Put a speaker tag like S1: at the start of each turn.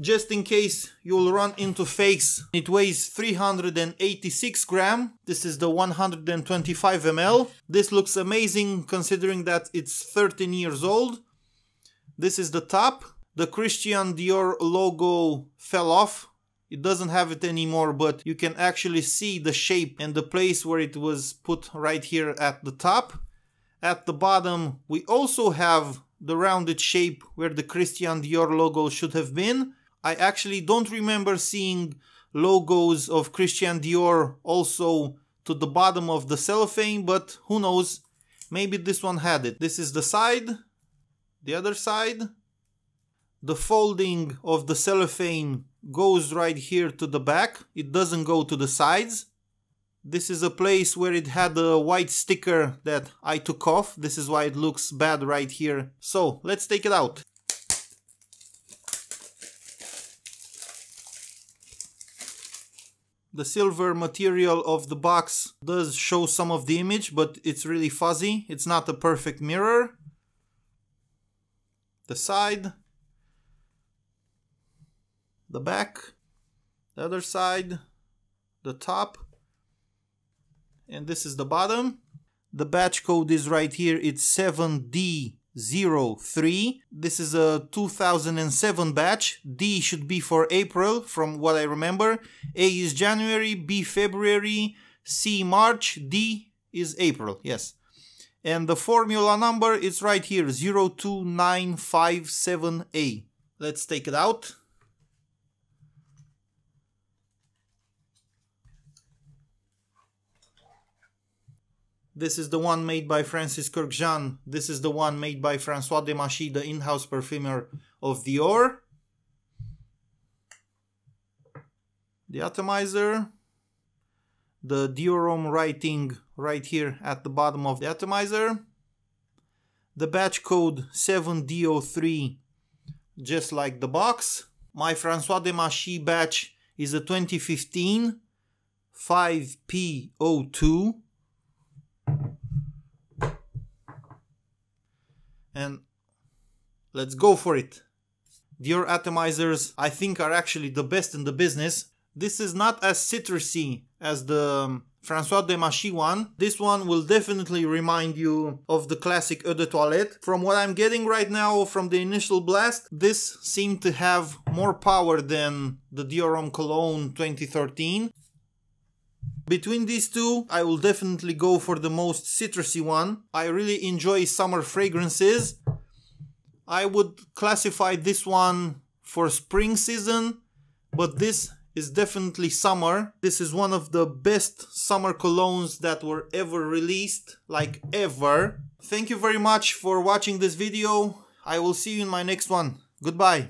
S1: just in case you'll run into fakes. It weighs 386 gram. This is the 125 ml. This looks amazing considering that it's 13 years old. This is the top. The Christian Dior logo fell off. It doesn't have it anymore, but you can actually see the shape and the place where it was put right here at the top. At the bottom, we also have the rounded shape where the Christian Dior logo should have been. I actually don't remember seeing logos of Christian Dior also to the bottom of the cellophane, but who knows, maybe this one had it. This is the side, the other side. The folding of the cellophane goes right here to the back, it doesn't go to the sides. This is a place where it had a white sticker that I took off, this is why it looks bad right here. So, let's take it out. the silver material of the box does show some of the image, but it's really fuzzy. It's not a perfect mirror. The side. The back. The other side. The top. And this is the bottom. The batch code is right here. It's 7D 03. This is a 2007 batch. D should be for April, from what I remember. A is January, B February, C March, D is April, yes. And the formula number is right here, 02957A. Let's take it out. This is the one made by Francis Kirkjean. This is the one made by Francois Demachy, the in-house perfumer of Dior. The atomizer. The Diorum writing right here at the bottom of the atomizer. The batch code 7DO3, just like the box. My Francois Demachy batch is a 2015 5P02 and let's go for it. Dear atomizers, I think are actually the best in the business. This is not as citrusy as the um, Francois de Machy one. This one will definitely remind you of the classic Eau de Toilette. From what I'm getting right now from the initial blast, this seemed to have more power than the Diorum Cologne 2013. Between these two, I will definitely go for the most citrusy one. I really enjoy summer fragrances. I would classify this one for spring season, but this is definitely summer. This is one of the best summer colognes that were ever released, like ever. Thank you very much for watching this video. I will see you in my next one. Goodbye.